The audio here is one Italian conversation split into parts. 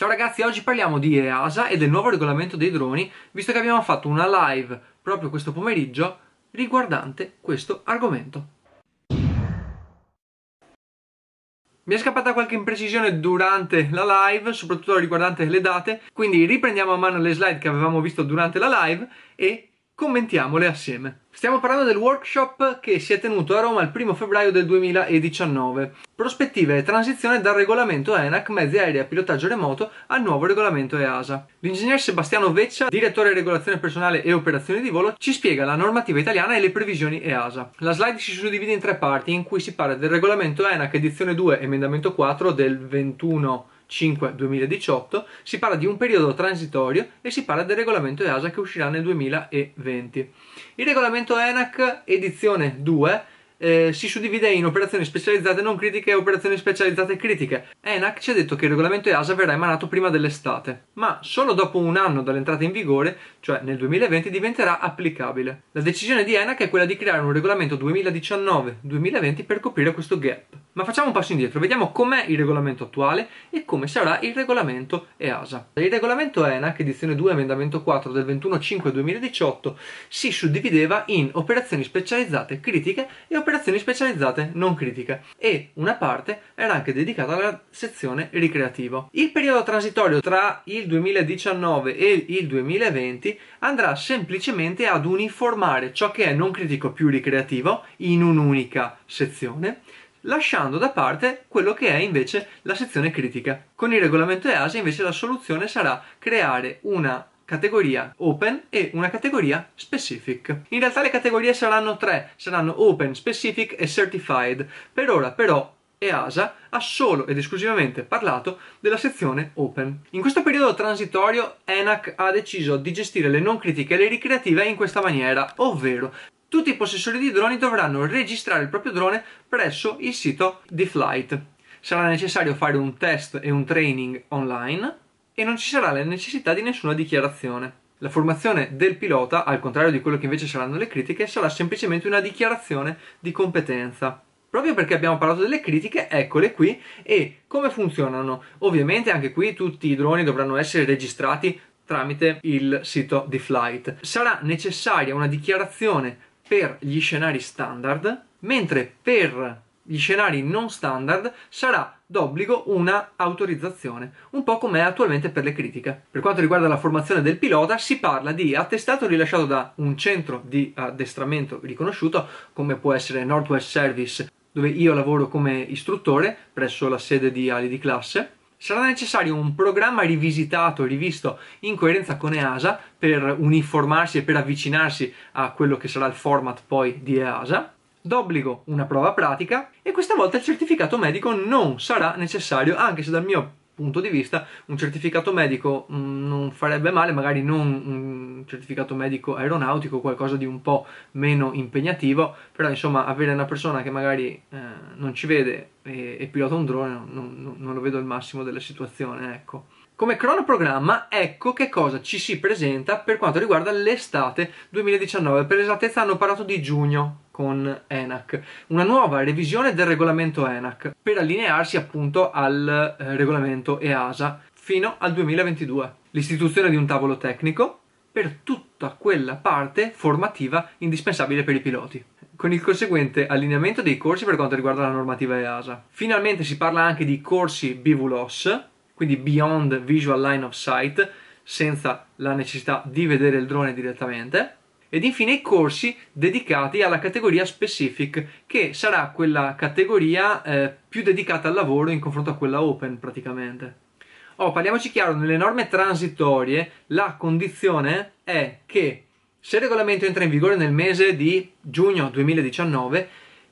Ciao ragazzi, oggi parliamo di EASA e del nuovo regolamento dei droni, visto che abbiamo fatto una live proprio questo pomeriggio riguardante questo argomento. Mi è scappata qualche imprecisione durante la live, soprattutto riguardante le date, quindi riprendiamo a mano le slide che avevamo visto durante la live e commentiamole assieme. Stiamo parlando del workshop che si è tenuto a Roma il 1 febbraio del 2019. Prospettive e transizione dal regolamento ENAC mezzi aerei a pilotaggio remoto al nuovo regolamento EASA. L'ingegner Sebastiano Veccia, direttore regolazione personale e operazioni di volo, ci spiega la normativa italiana e le previsioni EASA. La slide si suddivide in tre parti in cui si parla del regolamento ENAC edizione 2 emendamento 4 del 21 febbraio 5-2018, si parla di un periodo transitorio e si parla del regolamento EASA che uscirà nel 2020. Il regolamento ENAC edizione 2 eh, si suddivide in operazioni specializzate non critiche e operazioni specializzate critiche. ENAC ci ha detto che il regolamento EASA verrà emanato prima dell'estate, ma solo dopo un anno dall'entrata in vigore, cioè nel 2020, diventerà applicabile. La decisione di ENAC è quella di creare un regolamento 2019-2020 per coprire questo gap. Ma facciamo un passo indietro, vediamo com'è il regolamento attuale e come sarà il regolamento EASA. Il regolamento ENAC, edizione 2, emendamento 4 del 21 5 2018, si suddivideva in operazioni specializzate critiche e operazioni operazioni specializzate non critiche e una parte era anche dedicata alla sezione ricreativo. Il periodo transitorio tra il 2019 e il 2020 andrà semplicemente ad uniformare ciò che è non critico più ricreativo in un'unica sezione lasciando da parte quello che è invece la sezione critica. Con il regolamento EASA invece la soluzione sarà creare una categoria Open e una categoria Specific. In realtà le categorie saranno tre, saranno Open, Specific e Certified. Per ora però EASA ha solo ed esclusivamente parlato della sezione Open. In questo periodo transitorio ENAC ha deciso di gestire le non critiche e le ricreative in questa maniera, ovvero tutti i possessori di droni dovranno registrare il proprio drone presso il sito di Flight. Sarà necessario fare un test e un training online e non ci sarà la necessità di nessuna dichiarazione. La formazione del pilota, al contrario di quello che invece saranno le critiche, sarà semplicemente una dichiarazione di competenza. Proprio perché abbiamo parlato delle critiche, eccole qui e come funzionano. Ovviamente anche qui tutti i droni dovranno essere registrati tramite il sito di flight. Sarà necessaria una dichiarazione per gli scenari standard, mentre per gli scenari non standard sarà d'obbligo una autorizzazione, un po' come attualmente per le critiche. Per quanto riguarda la formazione del pilota, si parla di attestato rilasciato da un centro di addestramento riconosciuto, come può essere Northwest Service, dove io lavoro come istruttore presso la sede di Ali di classe. Sarà necessario un programma rivisitato, e rivisto in coerenza con EASA per uniformarsi e per avvicinarsi a quello che sarà il format poi di EASA d'obbligo una prova pratica e questa volta il certificato medico non sarà necessario, anche se dal mio punto di vista un certificato medico mm, non farebbe male, magari non un certificato medico aeronautico, qualcosa di un po' meno impegnativo, però insomma avere una persona che magari eh, non ci vede e, e, pilota un drone non, non, non lo vedo il massimo della situazione, ecco. Come cronoprogramma ecco che cosa ci si presenta per quanto riguarda l'estate 2019, per esattezza hanno parlato di giugno con ENAC, una nuova revisione del regolamento ENAC per allinearsi appunto al eh, regolamento EASA fino al 2022, l'istituzione di un tavolo tecnico per tutta quella parte formativa indispensabile per i piloti con il conseguente allineamento dei corsi per quanto riguarda la normativa EASA. Finalmente si parla anche di corsi bivulos, quindi beyond visual line of sight, senza la necessità di vedere il drone direttamente. Ed infine i corsi dedicati alla categoria specific, che sarà quella categoria eh, più dedicata al lavoro in confronto a quella open praticamente. Oh, parliamoci chiaro, nelle norme transitorie la condizione è che se il regolamento entra in vigore nel mese di giugno 2019,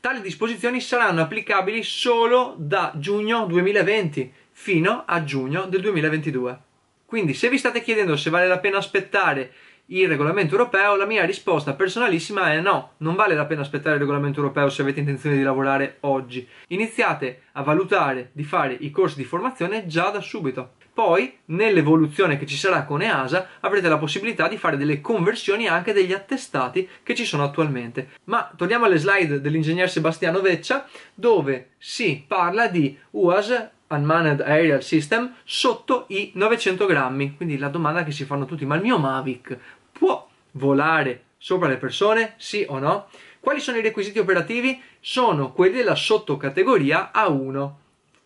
tali disposizioni saranno applicabili solo da giugno 2020, fino a giugno del 2022. Quindi se vi state chiedendo se vale la pena aspettare il regolamento europeo, la mia risposta personalissima è no, non vale la pena aspettare il regolamento europeo se avete intenzione di lavorare oggi. Iniziate a valutare di fare i corsi di formazione già da subito. Poi, nell'evoluzione che ci sarà con EASA, avrete la possibilità di fare delle conversioni anche degli attestati che ci sono attualmente. Ma torniamo alle slide dell'ingegner Sebastiano Veccia, dove si parla di UAS Unmanned Aerial System sotto i 900 grammi. Quindi la domanda che si fanno tutti, ma il mio Mavic può volare sopra le persone? Sì o no? Quali sono i requisiti operativi? Sono quelli della sottocategoria A1.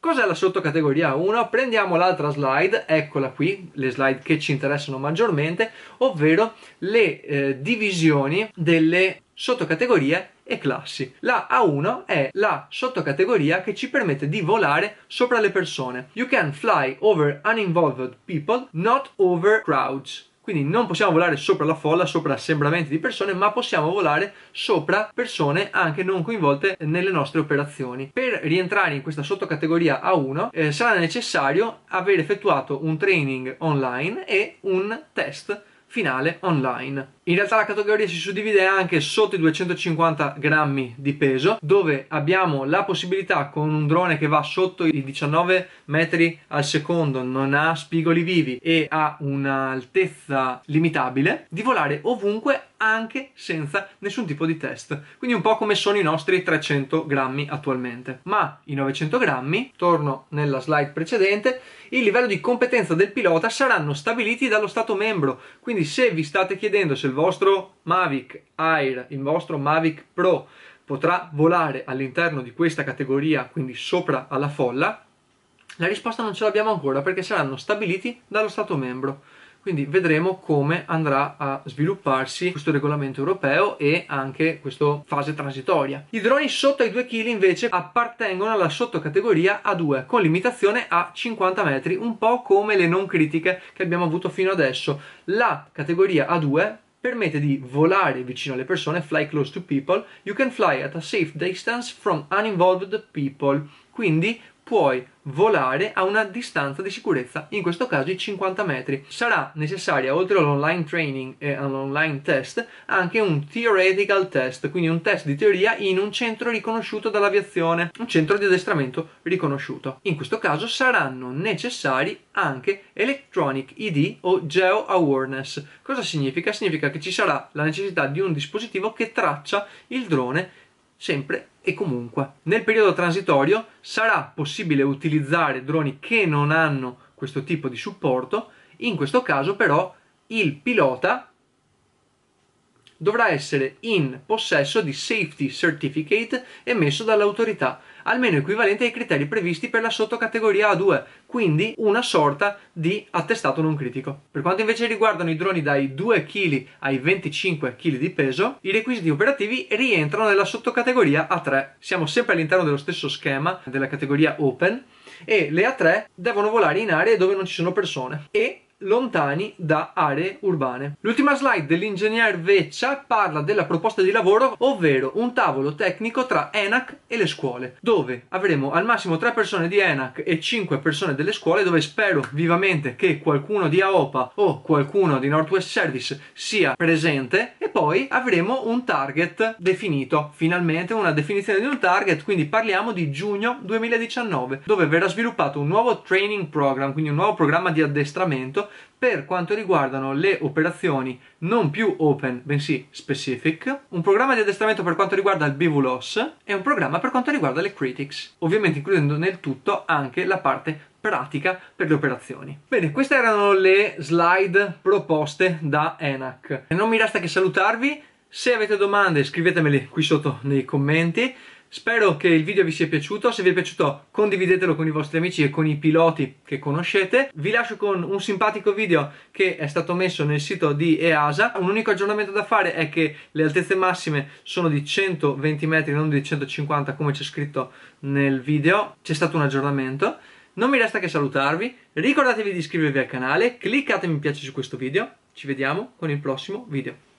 Cos'è la sottocategoria A1? Prendiamo l'altra slide, eccola qui, le slide che ci interessano maggiormente, ovvero le eh, divisioni delle sottocategorie e classi. La A1 è la sottocategoria che ci permette di volare sopra le persone. You can fly over uninvolved people, not over crowds. Quindi non possiamo volare sopra la folla, sopra assembramenti di persone, ma possiamo volare sopra persone anche non coinvolte nelle nostre operazioni. Per rientrare in questa sottocategoria A1 eh, sarà necessario aver effettuato un training online e un test finale online. In realtà la categoria si suddivide anche sotto i 250 grammi di peso, dove abbiamo la possibilità con un drone che va sotto i 19 metri al secondo, non ha spigoli vivi e ha un'altezza limitabile, di volare ovunque anche senza nessun tipo di test. Quindi un po' come sono i nostri 300 grammi attualmente. Ma i 900 grammi, torno nella slide precedente, il livello di competenza del pilota saranno stabiliti dallo Stato membro. Quindi se vi state chiedendo se il vostro Mavic Air, il vostro Mavic Pro potrà volare all'interno di questa categoria, quindi sopra alla folla? La risposta non ce l'abbiamo ancora perché saranno stabiliti dallo Stato membro. Quindi vedremo come andrà a svilupparsi questo regolamento europeo e anche questa fase transitoria. I droni sotto ai 2 kg invece appartengono alla sottocategoria A2 con limitazione a 50 metri, un po' come le non critiche che abbiamo avuto fino adesso. La categoria A2 permette di volare vicino alle persone, fly close to people, you can fly at a safe distance from uninvolved people. Quindi puoi volare a una distanza di sicurezza, in questo caso i 50 metri. Sarà necessaria, oltre all'online training e all'online test, anche un theoretical test, quindi un test di teoria in un centro riconosciuto dall'aviazione, un centro di addestramento riconosciuto. In questo caso saranno necessari anche Electronic ID o Geo Awareness. Cosa significa? Significa che ci sarà la necessità di un dispositivo che traccia il drone sempre e comunque. Nel periodo transitorio sarà possibile utilizzare droni che non hanno questo tipo di supporto, in questo caso però il pilota dovrà essere in possesso di Safety Certificate emesso dall'autorità, almeno equivalente ai criteri previsti per la sottocategoria A2, quindi una sorta di attestato non critico. Per quanto invece riguardano i droni dai 2 kg ai 25 kg di peso, i requisiti operativi rientrano nella sottocategoria A3. Siamo sempre all'interno dello stesso schema della categoria Open e le A3 devono volare in aree dove non ci sono persone e lontani da aree urbane. L'ultima slide dell'ingegner Veccia parla della proposta di lavoro, ovvero un tavolo tecnico tra ENAC e le scuole, dove avremo al massimo 3 persone di ENAC e 5 persone delle scuole, dove spero vivamente che qualcuno di AOPA o qualcuno di Northwest Service sia presente e poi avremo un target definito, finalmente una definizione di un target, quindi parliamo di giugno 2019, dove verrà sviluppato un nuovo training program, quindi un nuovo programma di addestramento per quanto riguardano le operazioni non più open bensì specific, un programma di addestramento per quanto riguarda il BVLOS e un programma per quanto riguarda le critics, ovviamente includendo nel tutto anche la parte pratica per le operazioni. Bene, queste erano le slide proposte da ENAC. Non mi resta che salutarvi, se avete domande scrivetemele qui sotto nei commenti, Spero che il video vi sia piaciuto, se vi è piaciuto condividetelo con i vostri amici e con i piloti che conoscete. Vi lascio con un simpatico video che è stato messo nel sito di EASA. Un unico aggiornamento da fare è che le altezze massime sono di 120 metri, non di 150 come c'è scritto nel video. C'è stato un aggiornamento. Non mi resta che salutarvi, ricordatevi di iscrivervi al canale, cliccate mi piace su questo video, ci vediamo con il prossimo video.